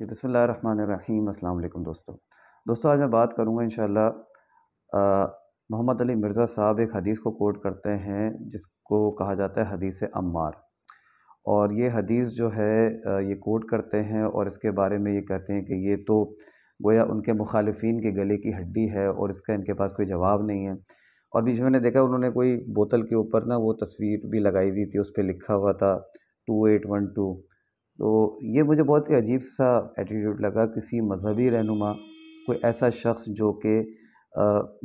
जी बसमीम अल्लाम दोस्तों दोस्तों आज मैं बात करूँगा इन मोहम्मद अली मिर्ज़ा साहब एक हदीस को कोट करते हैं जिसको कहा जाता है हदीस अम्मार और ये हदीस जो है ये कोट करते हैं और इसके बारे में ये कहते हैं कि ये तो गोया उनके मुखालफी के गले की हड्डी है और इसका इनके पास कोई जवाब नहीं है और बीच मैंने देखा उन्होंने कोई बोतल के ऊपर ना वो तस्वीर भी लगाई हुई थी उस पर लिखा हुआ था टू एट वन टू तो ये मुझे बहुत ही अजीब सा एटीट्यूड लगा किसी मजहबी रहनुमा कोई ऐसा शख्स जो कि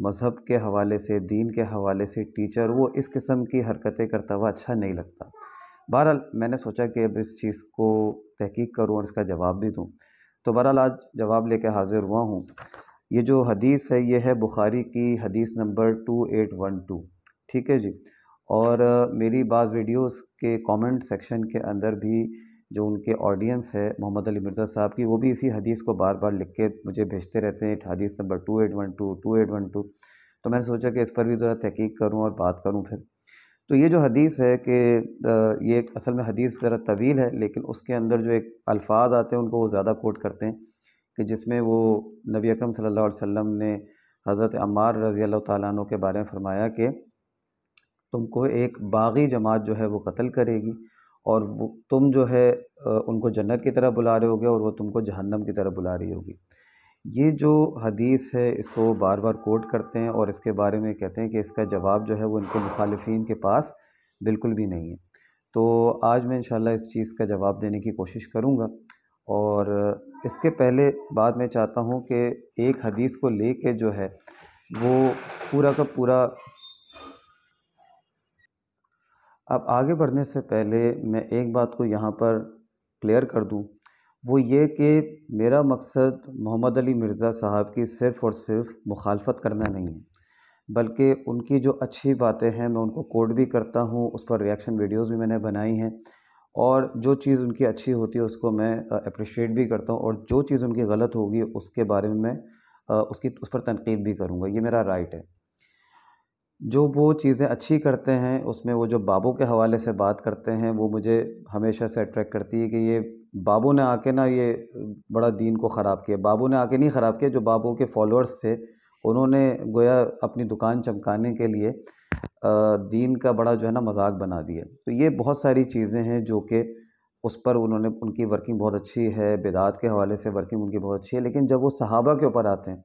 मज़हब के हवाले से दीन के हवाले से टीचर वो इस किस्म की हरकतें करता हुआ अच्छा नहीं लगता बहरहाल मैंने सोचा कि अब इस चीज़ को तहकीक करूँ और इसका जवाब भी दूँ तो बहरहाल आज जवाब लेके हाज़िर हुआ हूँ ये जो हदीस है ये है बुखारी की हदीस number two eight one two ठीक है जी और मेरी बाज़ वीडियोस के कमेंट सेक्शन के अंदर भी जो उनके ऑडियंस है मोहम्मद अली मिर्ज़ा साहब की वो भी इसी हदीस को बार बार लिख के मुझे भेजते रहते हैं हदीस number two eight one two two eight one two तो मैंने सोचा कि इस पर भी ज़रा तहकीक करूँ और बात करूँ फिर तो ये जो हदीस है कि ये एक असल में हदीस ज़रा तवील है लेकिन उसके अंदर जो एक अल्फाज आते हैं उनको वो ज़्यादा कोट करते हैं कि जिसमें वो नबी अकरम सल्लल्लाहु अलैहि वसल्लम ने हज़रत अमार रज़ी अल्लाह तु के बारे में फ़रमाया कि तुमको एक बागी जमात जो है वो कत्ल करेगी और वो तुम जो है उनको जन्नत की तरफ बुला रहे होगे और वो तुमको जहन्नम की तरफ बुला रही होगी ये जो हदीस है इसको बार बार कोट करते हैं और इसके बारे में कहते हैं कि इसका जवाब जो है वो इनको मुखालफन के पास बिल्कुल भी नहीं है तो आज मैं इंशाल्लाह इस चीज़ का जवाब देने की कोशिश करूँगा और इसके पहले बाद मैं चाहता हूँ कि एक हदीस को ले जो है वो पूरा का पूरा अब आगे बढ़ने से पहले मैं एक बात को यहाँ पर क्लियर कर दूँ वो ये कि मेरा मकसद मोहम्मद अली मिर्ज़ा साहब की सिर्फ़ और सिर्फ मुखालफत करना नहीं है बल्कि उनकी जो अच्छी बातें हैं मैं उनको कोड भी करता हूँ उस पर रिएक्शन वीडियोस भी मैंने बनाई हैं और जो चीज़ उनकी अच्छी होती है उसको मैं अप्रिशिएट भी करता हूँ और जो चीज़ उनकी गलत होगी उसके बारे में मैं उसकी उस पर तनकीद भी करूँगा ये मेरा राइट है जो वो चीज़ें अच्छी करते हैं उसमें वो जो बाबू के हवाले से बात करते हैं वो मुझे हमेशा से अट्रैक्ट करती है कि ये बाबू ने आके ना ये बड़ा दीन को ख़राब किया बाबू ने आके नहीं ख़राब किया जो बाबू के फॉलोअर्स थे उन्होंने गोया अपनी दुकान चमकाने के लिए दीन का बड़ा जो है ना मजाक बना दिया तो ये बहुत सारी चीज़ें हैं जो कि उस पर उन्होंने उनकी वर्किंग बहुत अच्छी है बेदात के हवाले से वर्किंग उनकी बहुत अच्छी है लेकिन जब वो सहाबा के ऊपर आते हैं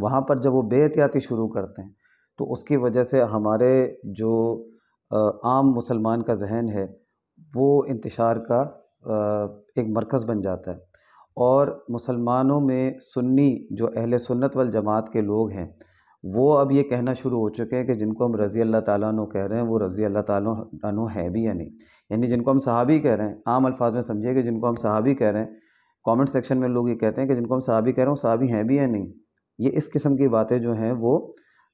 वहाँ पर जब वो बेहतियाती शुरू करते हैं तो उसकी वजह से हमारे जो आम मुसलमान का जहन है वो इंतशार का एक मरकज़ बन जाता है और मुसलमानों में सुन्नी जो अहल सुन्नत वल जमात के लोग हैं वो अब ये कहना शुरू हो चुके हैं कि जिनको हम रज़ी अल्लाह तु कह रहे हैं वो रज़ी अल्लाह तु है भी या नहीं यानी जिनको हम सहाबी कह रहे हैं आम अल्फाज में समझिए कि जिनको हम सहाबी कह रहे हैं कमेंट सेक्शन में लोग ये कहते हैं कि जिनको हम सहाबी कह रहे हैं वो सहाबी हैं भी या नहीं ये इस किस्म की बातें जो हैं वो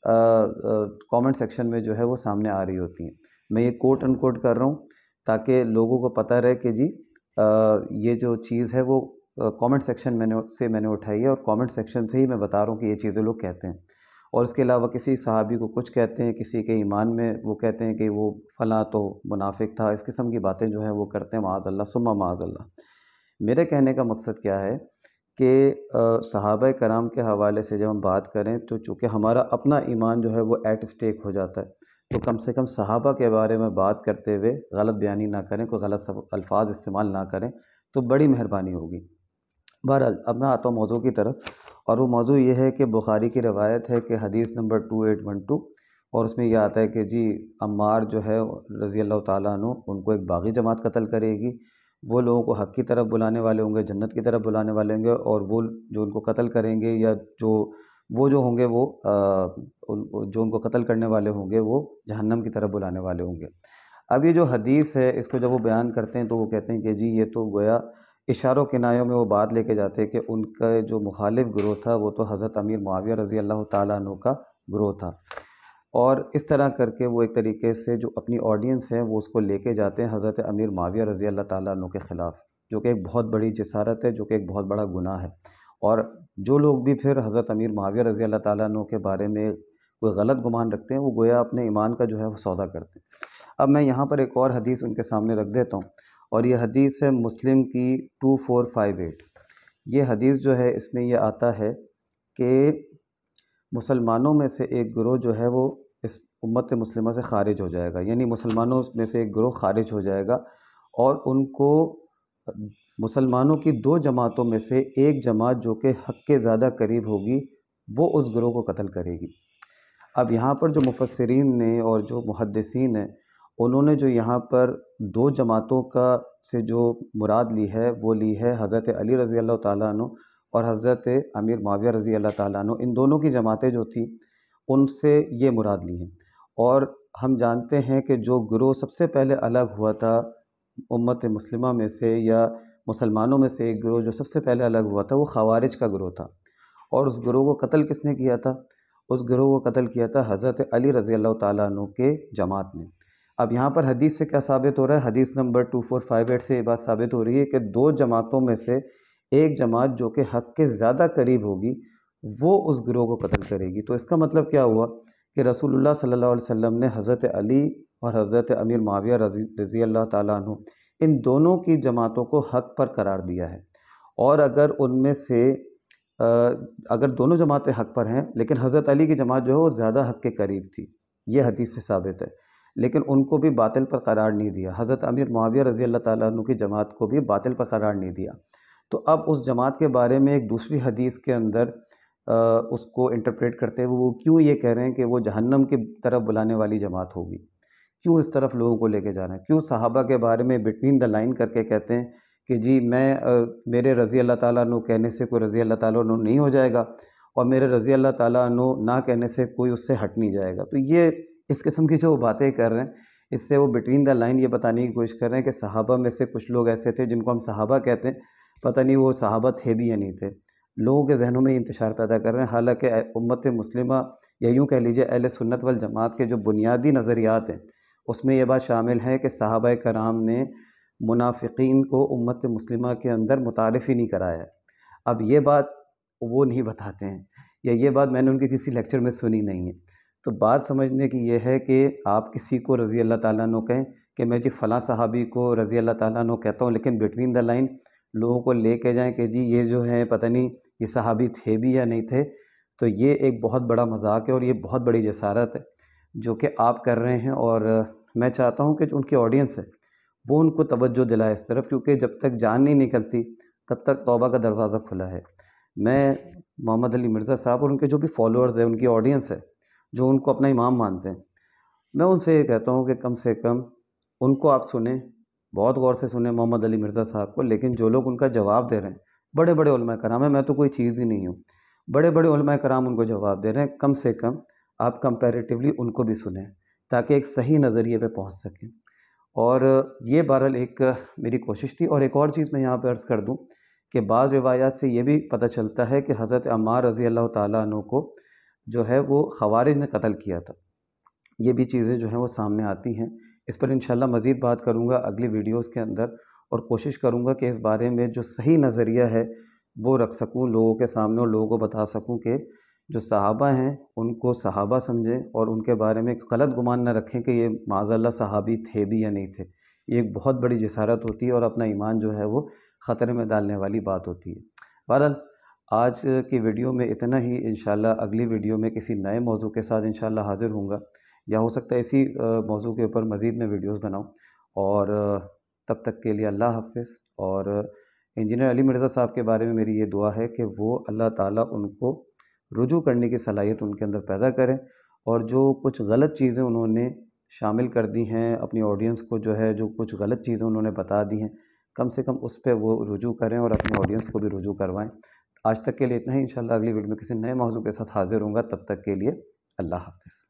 कमेंट सेक्शन में जो है वो सामने आ रही होती हैं मैं ये कोट अनकोट कर रहा हूँ ताकि लोगों को पता रहे कि जी आ, ये जो चीज़ है वो कमेंट सेक्शन मैंने से मैंने उठाई है और कमेंट सेक्शन से ही मैं बता रहा हूँ कि ये चीज़ें लोग कहते हैं और इसके अलावा किसी सहाबी को कुछ कहते हैं किसी के ईमान में वो कहते हैं कि वो फ़लाँ तो मुनाफिक था इस किस्म की बातें जो है वो करते हैं माज़ अल्लाह सुमा माज़ अल्लाह मेरे कहने का मकसद क्या है कि सहाबा कराम के हवाले से जब हम बात करें तो चूँकि हमारा अपना ईमान जो है वो एट स्टेक हो जाता है तो कम से कम सहाबा के बारे में बात करते हुए गलत बयानी ना करें कोई गलत अल्फाज इस्तेमाल ना करें तो बड़ी मेहरबानी होगी बहरहाल अब मैं आता हूँ मौजू की तरफ और वो मौजू ये है कि बुखारी की रवायत है कि हदीस number two eight one two और उसमें यह आता है कि जी अम्मार जो है रज़ी अल्लाह तुनको उनको एक बागी जमात कतल करेगी वो लोगों को हक़ की तरफ़ बुलाने वाले होंगे जन्नत की तरफ़ बुलाने वाले होंगे और वो जो उनको कत्ल करेंगे या जो वो जो होंगे वो जो उनको कत्ल करने वाले होंगे वो जहन्नम की तरफ़ बुलाने वाले होंगे अब ये जो हदीस है इसको जब वो बयान करते हैं तो वो कहते हैं कि जी ये तो गोया इशारों किनायों में वो बात लेके जाते हैं कि उनका जो मुखालिफ ग्रोह था वो तो हज़रत अमीर मुआविया रज़ी अल्लाह तु का ग्रोह था और इस तरह करके वो एक तरीके से जो अपनी ऑडियंस है वो उसको लेके जाते हैं हज़रत अमीर माविया रज़ी अल्लाह ताली के ख़िलाफ़ जो कि एक बहुत बड़ी जसारत है जो कि एक बहुत बड़ा गुनाह है और जो लोग भी फिर हज़रत अमीर माविया रज़ी अल्लाह ताली के बारे में कोई गलत गुमान रखते हैं वो गोया अपने ईमान का जो है वो सौदा करते हैं अब मैं यहाँ पर एक और हदीस उनके सामने रख देता हूँ और यह हदीस है मुस्लिम की टू फोर फाइव एट ये हदीस जो है इसमें यह आता है कि मुसलमानों में से एक ग्रोह जो है वो इस उम्मत मुस्लिमा से ख़ारिज हो जाएगा यानी मुसलमानों में से एक ग्रोह ख़ारिज हो जाएगा और उनको मुसलमानों की दो जमातों में से एक जमात जो कि हक के ज़्यादा करीब होगी वो उस ग्रोह को कत्ल करेगी अब यहाँ पर जो मुफसरीन ने और जो मुहदसिन हैं उन्होंने जो यहाँ पर दो जमातों का से जो मुराद ली है वो ली है हज़रत अली रज़ी अल्लाह तु और हज़रत अमीर माविया रज़ी अल्लाह ताली इन दोनों की जमातें जो थी उनसे ये मुराद ली हैं और हम जानते हैं कि जो ग्रोह सबसे पहले अलग हुआ था उम्मत मुस्लिमा में से या मुसलमानों में से एक ग्रोह जो सबसे पहले अलग हुआ था वो खवारिज का ग्रोह था और उस ग्रोह को कत्ल किसने किया था उस ग्रोह को कत्ल किया था हज़रत अली रज़ी अल्लाह तु के जमात ने अब यहाँ पर हदीस से क्या साबित हो रहा है हदीस number two four five eight से ये बात साबित हो रही है कि दो जमातों में से एक जमात जो कि हक के ज़्यादा करीब होगी वो उस गिरोह को कत्ल करेगी तो इसका मतलब क्या हुआ कि रसूलुल्लाह सल्लल्लाहु अलैहि वसल्लम ने हज़रत अली और हज़रत अमीर माविया रजी रजी अल्लाह तु इन दोनों की जमातों को हक पर करार दिया है और अगर उनमें से अगर दोनों जमातें हक पर हैं लेकिन हज़रत अली की जमात जो है वो ज़्यादा हक के करीब थी ये हदीस से साबित है लेकिन उनको भी बातिल पर करार नहीं दिया हज़रत अमीर माविया रजी अल्लाह तु की जमात को भी बातिल पर करार नहीं दिया तो अब उस जमात के बारे में एक दूसरी हदीस के अंदर आ, उसको इंटरप्रेट करते हुए वो क्यों ये कह रहे हैं कि वो जहन्नम की तरफ बुलाने वाली जमात होगी क्यों इस तरफ लोगों को लेके जा रहे हैं क्यों सहाबा के बारे में बिटवीन द लाइन करके कहते हैं कि जी मैं आ, मेरे रज़ी अल्लाह ताला कहने से कोई रज़ी अल्लाह ताला नहीं हो जाएगा और मेरे रज़ी अल्लाह ताला ना कहने से कोई उससे हट नहीं जाएगा तो ये इस किस्म की जो बातें कर रहे हैं इससे वो बिटवीन द लाइन ये बताने की कोशिश कर रहे हैं कि सहाबा में से कुछ लोग ऐसे थे जिनको हम सहाबा कहते हैं पता नहीं वो सहाबा थे भी या नहीं थे लोगों के जहनों में इंतशार पैदा कर रहे हैं हालांकि उम्मत मुस्लिम या यूँ कह लीजिए अहल सुन्नत वाल जमात के जो बुनियादी नज़रियात हैं उसमें यह बात शामिल है कि साहब कराम ने मुनाफिकीन को उम्मत मुस्लिम के अंदर मुतारफ़ ही नहीं कराया अब ये बात वो नहीं बताते हैं या ये बात मैंने उनके किसी लेक्चर में सुनी नहीं है तो बात समझने की यह है कि आप किसी को रज़ी अल्लाह ताला नो कहें कि मैं जी फ़लाँ साहबी को रज़ी अल्लाह ताला नो कहता हूँ लेकिन बिटवीन द लाइन लोगों को लेके जाएँ कि जी ये जो है पता नहीं ये सहाबी थे भी या नहीं थे तो ये एक बहुत बड़ा मजाक है और ये बहुत बड़ी जसारत है जो कि आप कर रहे हैं और मैं चाहता हूँ कि जो उनकी ऑडियंस है वो उनको तवज्जो दिलाए इस तरफ क्योंकि जब तक जान नहीं निकलती तब तक तोबा का दरवाज़ा खुला है मैं मोहम्मद अली मिर्ज़ा साहब और उनके जो भी फॉलोअर्स हैं उनकी ऑडियंस है जो उनको अपना इमाम मानते हैं मैं उनसे ये कहता हूँ कि कम से कम उनको आप सुने बहुत गौर से सुने मोहम्मद अली मिर्ज़ा साहब को लेकिन जो लोग उनका जवाब दे रहे हैं बड़े बड़े कराम है मैं तो कोई चीज़ ही नहीं हूँ बड़े बड़े कराम उनको जवाब दे रहे हैं कम से कम आप कंपेरेटिवली उनको भी सुने ताकि एक सही नज़रिए पे पहुँच सकें और ये बहरहाल एक मेरी कोशिश थी और एक और चीज़ मैं यहाँ पर अर्ज़ कर दूँ कि बाज़ रिवायात से ये भी पता चलता है कि हज़रत अमार रज़ी अल्लाह तु को जो है वो खवारिज ने कत्ल किया था ये भी चीज़ें जो हैं वो सामने आती हैं इस पर इन मज़ीद बात करूँगा अगली वीडियोज़ के अंदर और कोशिश करूँगा कि इस बारे में जो सही नज़रिया है वो रख सकूँ लोगों के सामने और लोगों को बता सकूँ कि जो सहाबा हैं उनको सहाबा समझें और उनके बारे में गलत गुमान न रखें कि ये माजल्ला सहाबी थे भी या नहीं थे ये एक बहुत बड़ी जसारत होती है और अपना ईमान जो है वो ख़तरे में डालने वाली बात होती है बहरहाल आज की वीडियो में इतना ही इन अगली वीडियो में किसी नए मौजू के साथ इन हाज़िर हूँगा या हो सकता है इसी मौजू के ऊपर मज़ीद में वीडियोस बनाऊँ और तब तक के लिए अल्लाह हाफ़ और इंजीनियर अली मिर्ज़ा साहब के बारे में मेरी ये दुआ है कि वो अल्लाह ताला उनको रुजू करने की सलाहियत उनके अंदर पैदा करें और जो कुछ गलत चीज़ें उन्होंने शामिल कर दी हैं अपनी ऑडियंस को जो है जो कुछ गलत चीज़ें उन्होंने बता दी हैं कम से कम उस पर वो रुजू करें और अपने ऑडियंस को भी रुजू करवाएँ आज तक के लिए इतना ही इंशाल्लाह अगली वीडियो में किसी नए मौजू के साथ हाजिर होंगे तब तक के लिए अल्लाह हाफिज़